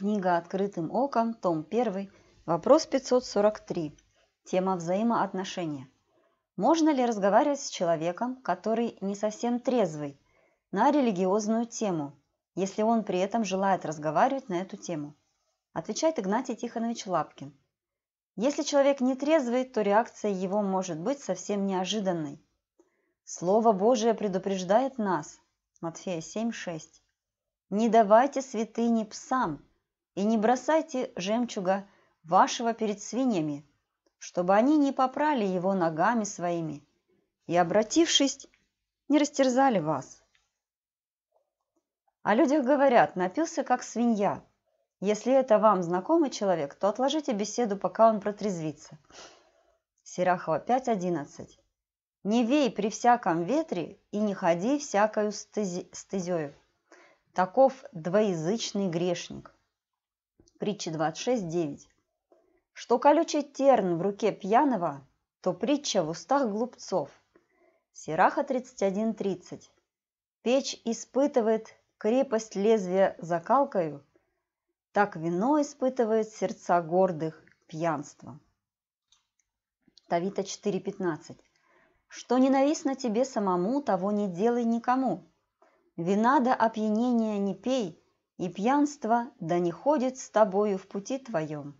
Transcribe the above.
Книга «Открытым оком», том 1, вопрос 543. Тема взаимоотношения. Можно ли разговаривать с человеком, который не совсем трезвый, на религиозную тему, если он при этом желает разговаривать на эту тему? Отвечает Игнатий Тихонович Лапкин. Если человек не трезвый, то реакция его может быть совсем неожиданной. Слово Божие предупреждает нас. Матфея 7:6. Не давайте святыни псам, и не бросайте жемчуга вашего перед свиньями, чтобы они не попрали его ногами своими и, обратившись, не растерзали вас. О людях говорят, напился как свинья. Если это вам знакомый человек, то отложите беседу, пока он протрезвится. Серахова 5.11. Не вей при всяком ветре и не ходи всякою стези... стезею. Таков двоязычный грешник. Притча 26.9. Что колючий терн в руке пьяного, то притча в устах глупцов. Сираха 31.30. Печь испытывает крепость лезвия закалкою, так вино испытывает сердца гордых пьянством. Тавита 4.15. Что ненавистно тебе самому, того не делай никому. Вина до опьянения не пей, и пьянство да не ходит с тобою в пути твоем.